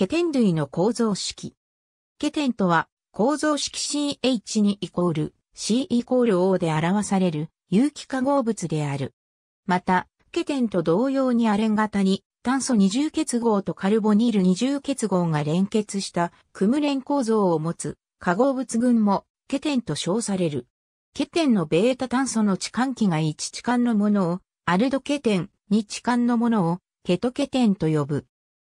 ケテン類の構造式。ケテンとは、構造式 CH 2イコール C イコール O で表される有機化合物である。また、ケテンと同様にアレン型に炭素二重結合とカルボニール二重結合が連結したクムレン構造を持つ化合物群もケテンと称される。ケテンのベータ炭素の置換器が1置換のものをアルドケテン、2置換のものをケトケテンと呼ぶ。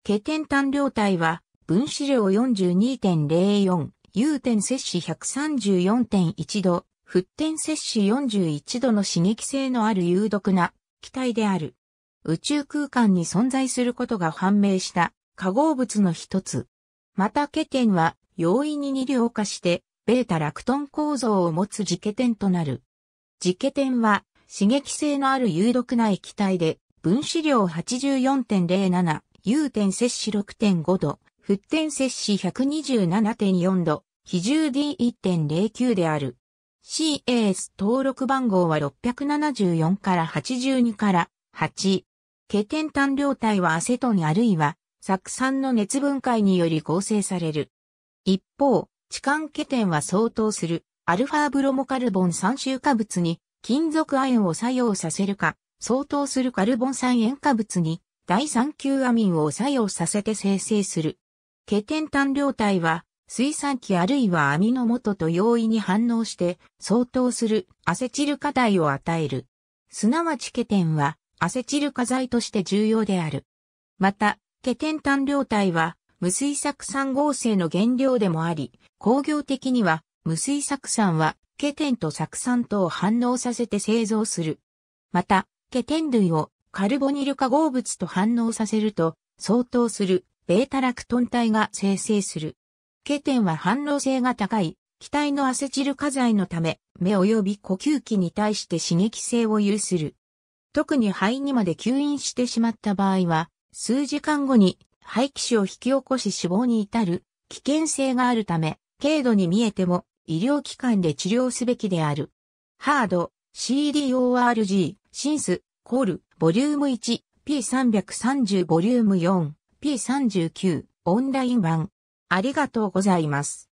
ケテン単量体は、分子量42.04、有点摂氏134.1度、沸点摂氏41度の刺激性のある有毒な気体である。宇宙空間に存在することが判明した化合物の一つ。またケテンは容易に二量化して、ベータラクトン構造を持つ磁ケテンとなる。磁ケテンは刺激性のある有毒な液体で、分子量84.07、有点摂氏6.5度、沸点摂氏127.4度、比重 D1.09 である。CAS 登録番号は674から82から8。ケテン単量体はアセトンあるいは酢酸の熱分解により合成される。一方、痴漢ケテンは相当するアルファブロモカルボン3臭化物に金属亜鉛を作用させるか、相当するカルボン酸塩化物に第3級アミンを作用させて生成する。ケテン単量体は、水酸基あるいはアミノ元と容易に反応して、相当するアセチル化剤を与える。すなわちケテンは、アセチル化剤として重要である。また、ケテン単量体は、無水酢酸合成の原料でもあり、工業的には、無水酢酸は、ケテンと酢酸とを反応させて製造する。また、ケテン類をカルボニル化合物と反応させると、相当するベータラクトン体が生成する。ケテンは反応性が高い、気体のアセチル化剤のため、目及び呼吸器に対して刺激性を有する。特に肺にまで吸引してしまった場合は、数時間後に肺気腫を引き起こし死亡に至る危険性があるため、軽度に見えても医療機関で治療すべきである。ハード、CDORG、シンス、コール、ボリューム1、P330 ボリューム4、P39、オンライン版。ありがとうございます。